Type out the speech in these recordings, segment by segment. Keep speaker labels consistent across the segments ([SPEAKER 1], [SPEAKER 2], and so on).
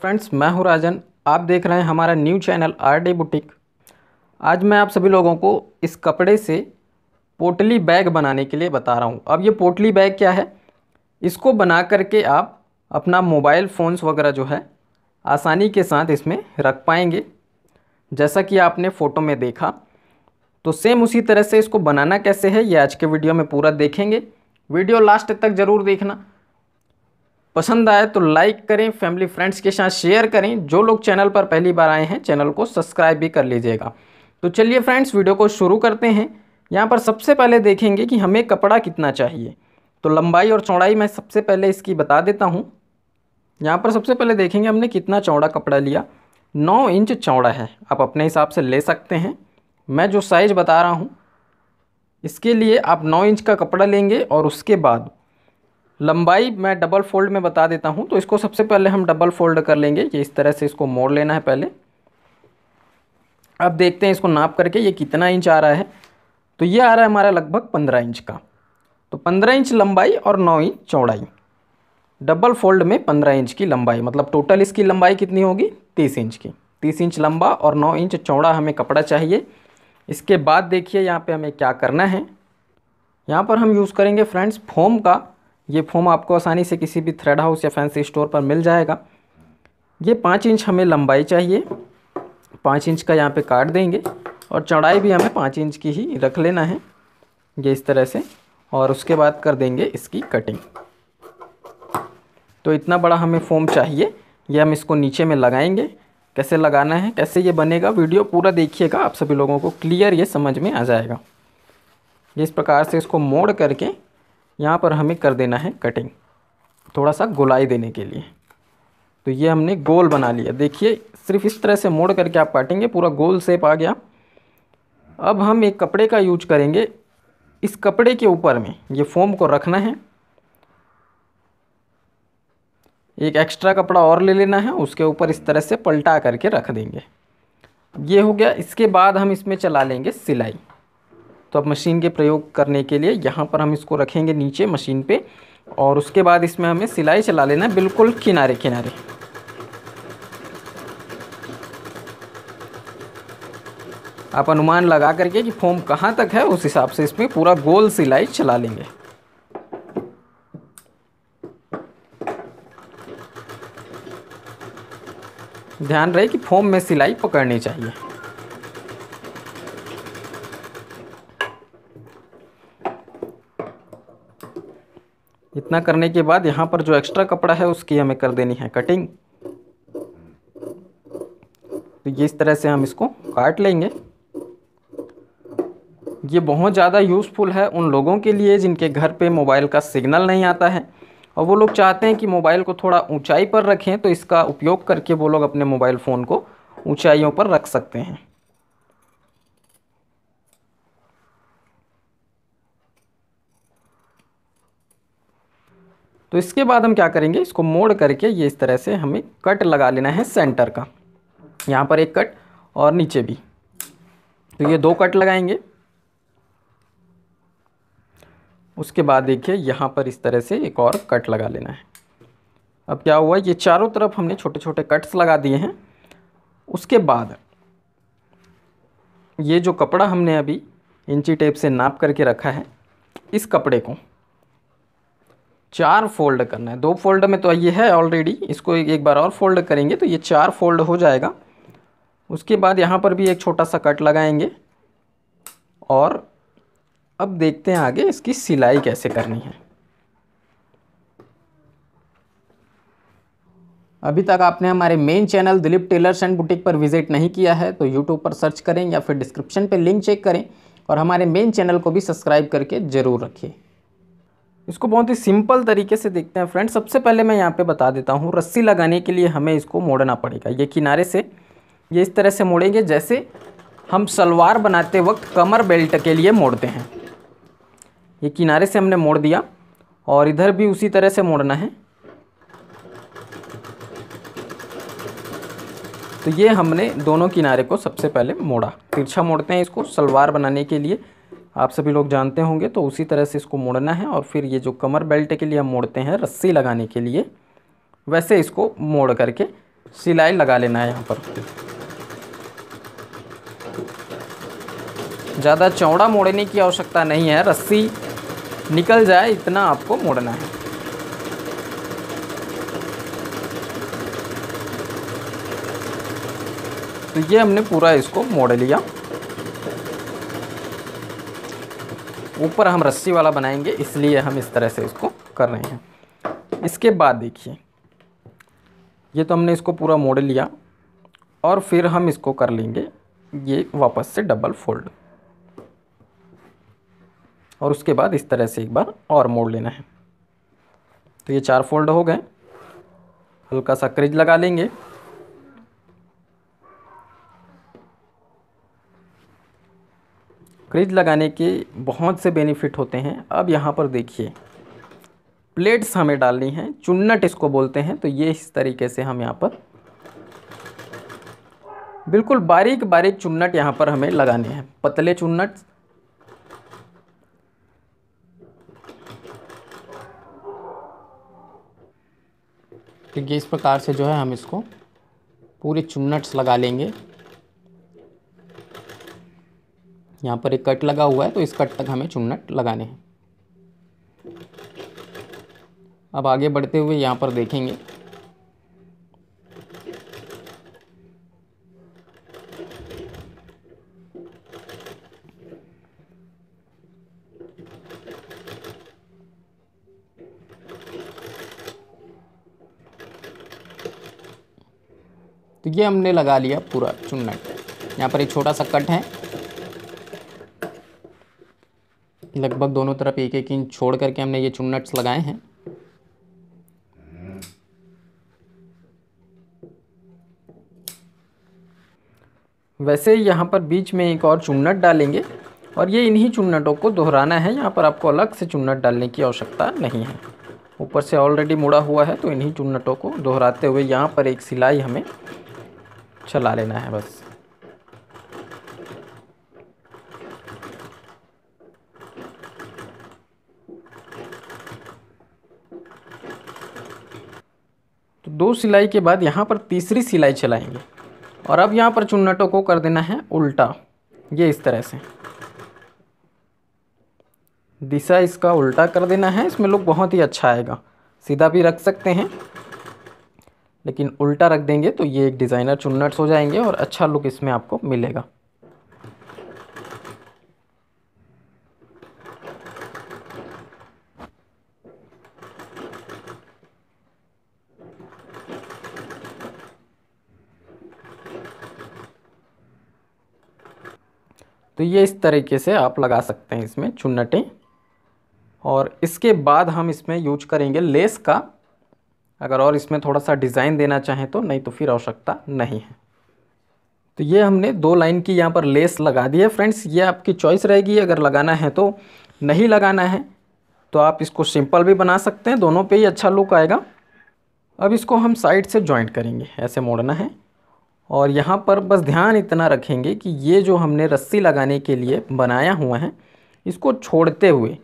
[SPEAKER 1] friends मैं हूं राजन आप देख रहे हैं हमारा new channel R D boutique आज मैं आप सभी लोगों को इस कपड़े से पोटली बैग बनाने के लिए बता रहा हूं अब ये पोटली बैग क्या है इसको बना करके आप अपना मोबाइल फ़ोन्स वगैरह जो है आसानी के साथ इसमें रख पाएंगे जैसा कि आपने फ़ोटो में देखा तो सेम उसी तरह से इसको बनाना कैसे है ये आज के वीडियो में पूरा देखेंगे वीडियो लास्ट तक ज़रूर देखना पसंद आए तो लाइक करें फैमिली फ्रेंड्स के साथ शेयर करें जो लोग चैनल पर पहली बार आए हैं चैनल को सब्सक्राइब भी कर लीजिएगा तो चलिए फ्रेंड्स वीडियो को शुरू करते हैं यहाँ पर सबसे पहले देखेंगे कि हमें कपड़ा कितना चाहिए तो लंबाई और चौड़ाई मैं सबसे पहले इसकी बता देता हूँ यहाँ पर सबसे पहले देखेंगे हमने कितना चौड़ा कपड़ा लिया नौ इंच चौड़ा है आप अपने हिसाब से ले सकते हैं मैं जो साइज़ बता रहा हूँ इसके लिए आप नौ इंच का कपड़ा लेंगे और उसके बाद लंबाई मैं डबल फोल्ड में बता देता हूँ तो इसको सबसे पहले हम डबल फोल्ड कर लेंगे ये इस तरह से इसको मोड़ लेना है पहले अब देखते हैं इसको नाप करके ये कितना इंच आ रहा है तो ये आ रहा है हमारा लगभग पंद्रह इंच का तो पंद्रह इंच लंबाई और नौ इंच चौड़ाई डबल फोल्ड में पंद्रह इंच की लंबाई मतलब टोटल इसकी लंबाई कितनी होगी तीस इंच की तीस इंच लंबा और नौ इंच चौड़ा हमें कपड़ा चाहिए इसके बाद देखिए यहाँ पे हमें क्या करना है यहाँ पर हम यूज़ करेंगे फ्रेंड्स फोम का ये फोम आपको आसानी से किसी भी थ्रेड हाउस या फैंसी स्टोर पर मिल जाएगा ये पाँच इंच हमें लंबाई चाहिए पाँच इंच का यहाँ पे काट देंगे और चौड़ाई भी हमें पाँच इंच की ही रख लेना है ये इस तरह से और उसके बाद कर देंगे इसकी कटिंग तो इतना बड़ा हमें फोम चाहिए ये हम इसको नीचे में लगाएंगे कैसे लगाना है कैसे ये बनेगा वीडियो पूरा देखिएगा आप सभी लोगों को क्लियर ये समझ में आ जाएगा इस प्रकार से इसको मोड़ करके यहाँ पर हमें कर देना है कटिंग थोड़ा सा गोलाई देने के लिए तो ये हमने गोल बना लिया देखिए सिर्फ इस तरह से मोड़ करके आप काटेंगे पूरा गोल सेप आ गया अब हम एक कपड़े का यूज करेंगे इस कपड़े के ऊपर में ये फोम को रखना है एक एक्स्ट्रा कपड़ा और ले लेना है उसके ऊपर इस तरह से पलटा करके रख देंगे ये हो गया इसके बाद हम इसमें चला लेंगे सिलाई तो अब मशीन के प्रयोग करने के लिए यहाँ पर हम इसको रखेंगे नीचे मशीन पे और उसके बाद इसमें हमें सिलाई चला लेना है बिल्कुल किनारे किनारे आप अनुमान लगा करके कि फोम कहाँ तक है उस हिसाब से इसमें पूरा गोल सिलाई चला लेंगे ध्यान रहे कि फोम में सिलाई पकड़नी चाहिए इतना करने के बाद यहाँ पर जो एक्स्ट्रा कपड़ा है उसकी हमें कर देनी है कटिंग तो ये इस तरह से हम इसको काट लेंगे ये बहुत ज़्यादा यूज़फुल है उन लोगों के लिए जिनके घर पे मोबाइल का सिग्नल नहीं आता है और वो लोग चाहते हैं कि मोबाइल को थोड़ा ऊंचाई पर रखें तो इसका उपयोग करके वो लोग अपने मोबाइल फ़ोन को ऊंचाइयों पर रख सकते हैं तो इसके बाद हम क्या करेंगे इसको मोड़ करके ये इस तरह से हमें कट लगा लेना है सेंटर का यहाँ पर एक कट और नीचे भी तो ये दो कट लगाएंगे उसके बाद देखिए यहाँ पर इस तरह से एक और कट लगा लेना है अब क्या हुआ ये चारों तरफ हमने छोटे छोटे कट्स लगा दिए हैं उसके बाद ये जो कपड़ा हमने अभी इंची टेप से नाप करके रखा है इस कपड़े को चार फोल्ड करना है दो फोल्ड में तो ये है ऑलरेडी इसको एक बार और फोल्ड करेंगे तो ये चार फोल्ड हो जाएगा उसके बाद यहाँ पर भी एक छोटा सा कट लगाएंगे और अब देखते हैं आगे इसकी सिलाई कैसे करनी है अभी तक आपने हमारे main channel Dilip tailors and boutique पर विजिट नहीं किया है तो यूट्यूब पर सर्च करें या फिर डिस्क्रिप्शन पर लिंक चेक करें और हमारे मेन चैनल को भी सब्सक्राइब करके ज़रूर रखें इसको बहुत ही सिंपल तरीके से देखते हैं फ्रेंड सबसे पहले मैं यहाँ पे बता देता हूँ रस्सी लगाने के लिए हमें इसको मोड़ना पड़ेगा ये किनारे से ये इस तरह से मोड़ेंगे जैसे हम सलवार बनाते वक्त कमर बेल्ट के लिए मोड़ते हैं ये किनारे से हमने मोड़ दिया और इधर भी उसी तरह से मोड़ना है तो ये हमने दोनों किनारे को सबसे पहले मोड़ा तिरछा मोड़ते हैं इसको सलवार बनाने के लिए आप सभी लोग जानते होंगे तो उसी तरह से इसको मोड़ना है और फिर ये जो कमर बेल्ट के लिए हम मोड़ते हैं रस्सी लगाने के लिए वैसे इसको मोड़ करके सिलाई लगा लेना है यहाँ पर ज़्यादा चौड़ा मोड़ने की आवश्यकता नहीं है रस्सी निकल जाए इतना आपको मोड़ना है तो ये हमने पूरा इसको मोड़ लिया ऊपर हम रस्सी वाला बनाएंगे इसलिए हम इस तरह से इसको कर रहे हैं इसके बाद देखिए ये तो हमने इसको पूरा मोड़ लिया और फिर हम इसको कर लेंगे ये वापस से डबल फोल्ड और उसके बाद इस तरह से एक बार और मोड़ लेना है तो ये चार फोल्ड हो गए हल्का सा क्रिज लगा लेंगे फ्रिज लगाने के बहुत से बेनिफिट होते हैं अब यहाँ पर देखिए प्लेट्स हमें डालनी है चुन्नट इसको बोलते हैं तो ये इस तरीके से हम यहाँ पर बिल्कुल बारीक बारीक चुन्नट यहाँ पर हमें लगाने हैं पतले चुन्नट ठीक है इस प्रकार से जो है हम इसको पूरे चुन्नट्स लगा लेंगे यहाँ पर एक कट लगा हुआ है तो इस कट तक हमें चुन्नट लगाने हैं अब आगे बढ़ते हुए यहाँ पर देखेंगे तो ये हमने लगा लिया पूरा चुन्नट यहाँ पर एक छोटा सा कट है लगभग दोनों तरफ एक एक इंच छोड़ करके हमने ये चुन्नट्स लगाए हैं वैसे यहाँ पर बीच में एक और चुन्नट डालेंगे और ये इन्हीं चुन्नटों को दोहराना है यहाँ पर आपको अलग से चुन्नट डालने की आवश्यकता नहीं है ऊपर से ऑलरेडी मुड़ा हुआ है तो इन्हीं चुन्नटों को दोहराते हुए यहाँ पर एक सिलाई हमें चला लेना है बस तो दो सिलाई के बाद यहाँ पर तीसरी सिलाई चलाएंगे और अब यहाँ पर चुन्नटों को कर देना है उल्टा ये इस तरह से दिशा इसका उल्टा कर देना है इसमें लुक बहुत ही अच्छा आएगा सीधा भी रख सकते हैं लेकिन उल्टा रख देंगे तो ये एक डिज़ाइनर चुन्नट्स हो जाएंगे और अच्छा लुक इसमें आपको मिलेगा तो ये इस तरीके से आप लगा सकते हैं इसमें चुन्नटें और इसके बाद हम इसमें यूज करेंगे लेस का अगर और इसमें थोड़ा सा डिज़ाइन देना चाहें तो नहीं तो फिर आवश्यकता नहीं है तो ये हमने दो लाइन की यहाँ पर लेस लगा दी है फ्रेंड्स ये आपकी चॉइस रहेगी अगर लगाना है तो नहीं लगाना है तो आप इसको सिंपल भी बना सकते हैं दोनों पे ही अच्छा लुक आएगा अब इसको हम साइड से जॉइंट करेंगे ऐसे मोड़ना है और यहाँ पर बस ध्यान इतना रखेंगे कि ये जो हमने रस्सी लगाने के लिए बनाया हुआ है इसको छोड़ते हुए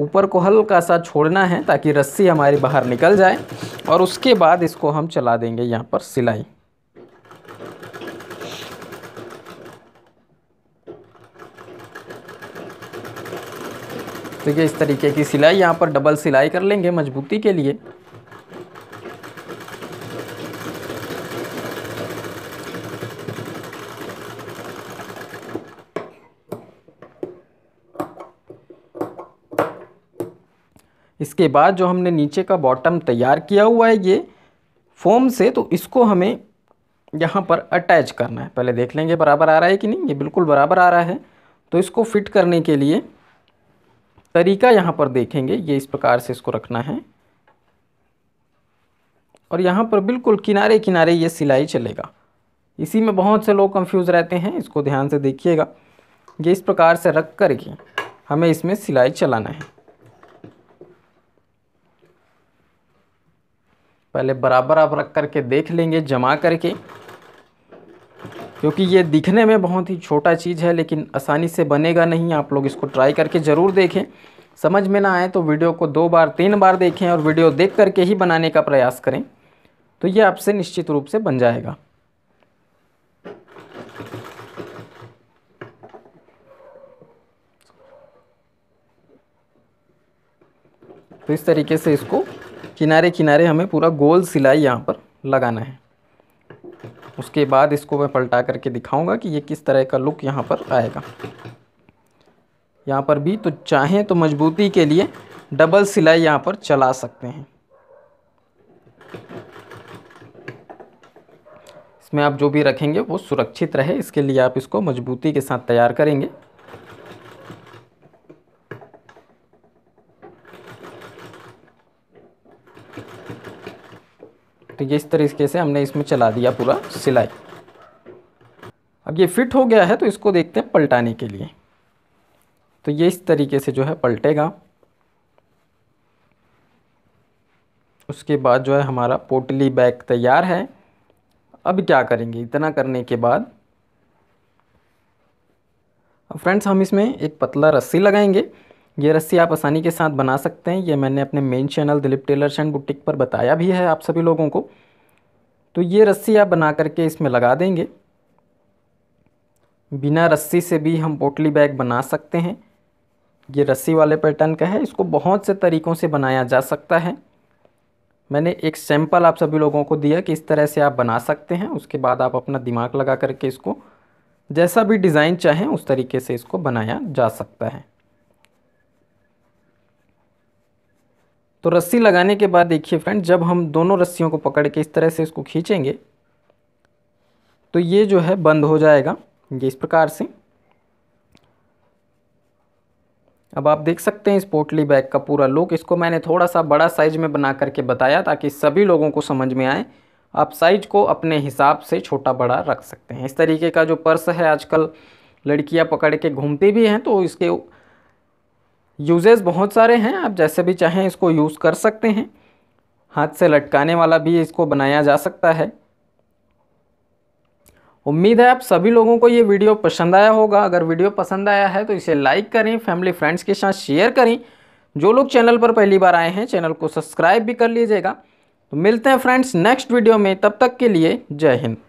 [SPEAKER 1] ऊपर को हल्का सा छोड़ना है ताकि रस्सी हमारी बाहर निकल जाए और उसके बाद इसको हम चला देंगे यहाँ पर सिलाई देखिए तो इस तरीके की सिलाई यहाँ पर डबल सिलाई कर लेंगे मजबूती के लिए इसके बाद जो हमने नीचे का बॉटम तैयार किया हुआ है ये फोम से तो इसको हमें यहाँ पर अटैच करना है पहले देख लेंगे बराबर आ रहा है कि नहीं ये बिल्कुल बराबर आ रहा है तो इसको फिट करने के लिए तरीका यहाँ पर देखेंगे ये इस प्रकार से इसको रखना है और यहाँ पर बिल्कुल किनारे किनारे ये सिलाई चलेगा इसी में बहुत से लोग कंफ्यूज रहते हैं इसको ध्यान से देखिएगा ये इस प्रकार से रख करके हमें इसमें सिलाई चलाना है पहले बराबर आप रख करके देख लेंगे जमा करके क्योंकि ये दिखने में बहुत ही छोटा चीज़ है लेकिन आसानी से बनेगा नहीं आप लोग इसको ट्राई करके ज़रूर देखें समझ में ना आए तो वीडियो को दो बार तीन बार देखें और वीडियो देख करके ही बनाने का प्रयास करें तो ये आपसे निश्चित रूप से बन जाएगा तो इस तरीके से इसको किनारे किनारे हमें पूरा गोल सिलाई यहाँ पर लगाना है उसके बाद इसको मैं पलटा करके दिखाऊंगा कि ये किस तरह का लुक यहाँ पर आएगा यहाँ पर भी तो चाहें तो मजबूती के लिए डबल सिलाई यहाँ पर चला सकते हैं इसमें आप जो भी रखेंगे वो सुरक्षित रहे इसके लिए आप इसको मजबूती के साथ तैयार करेंगे ठीक तो है इस तरीके से हमने इसमें चला दिया पूरा सिलाई अब ये फिट हो गया है तो इसको देखते हैं पलटाने के लिए तो ये इस तरीके से जो है पलटेगा उसके बाद जो है हमारा पोटली बैग तैयार है अब क्या करेंगे इतना करने के बाद फ्रेंड्स हम इसमें एक पतला रस्सी लगाएंगे ये रस्सी आप आसानी के साथ बना सकते हैं ये मैंने अपने main channel Dilip tailors and boutique पर बताया भी है आप सभी लोगों को तो ये रस्सी आप बना करके इसमें लगा देंगे बिना रस्सी से भी हम पोटली बैग बना सकते हैं ये रस्सी वाले पैटर्न का है इसको बहुत से तरीक़ों से बनाया जा सकता है मैंने एक सैंपल आप सभी लोगों को दिया कि इस तरह से आप बना सकते हैं उसके बाद आप अपना दिमाग लगा करके इसको जैसा भी डिज़ाइन चाहें उस तरीके से इसको बनाया जा सकता है तो रस्सी लगाने के बाद देखिए फ्रेंड जब हम दोनों रस्सियों को पकड़ के इस तरह से इसको खींचेंगे तो ये जो है बंद हो जाएगा ये इस प्रकार से अब आप देख सकते हैं इस पोटली बैग का पूरा लुक इसको मैंने थोड़ा सा बड़ा साइज में बना करके बताया ताकि सभी लोगों को समझ में आए आप साइज को अपने हिसाब से छोटा बड़ा रख सकते हैं इस तरीके का जो पर्स है आजकल लड़कियां पकड़ के घूमती भी हैं तो इसके यूजेस बहुत सारे हैं आप जैसे भी चाहें इसको यूज़ कर सकते हैं हाथ से लटकाने वाला भी इसको बनाया जा सकता है उम्मीद है आप सभी लोगों को ये वीडियो पसंद आया होगा अगर वीडियो पसंद आया है तो इसे लाइक करें फैमिली फ्रेंड्स के साथ शेयर करें जो लोग चैनल पर पहली बार आए हैं चैनल को सब्सक्राइब भी कर लीजिएगा तो मिलते हैं फ्रेंड्स नेक्स्ट वीडियो में तब तक के लिए जय हिंद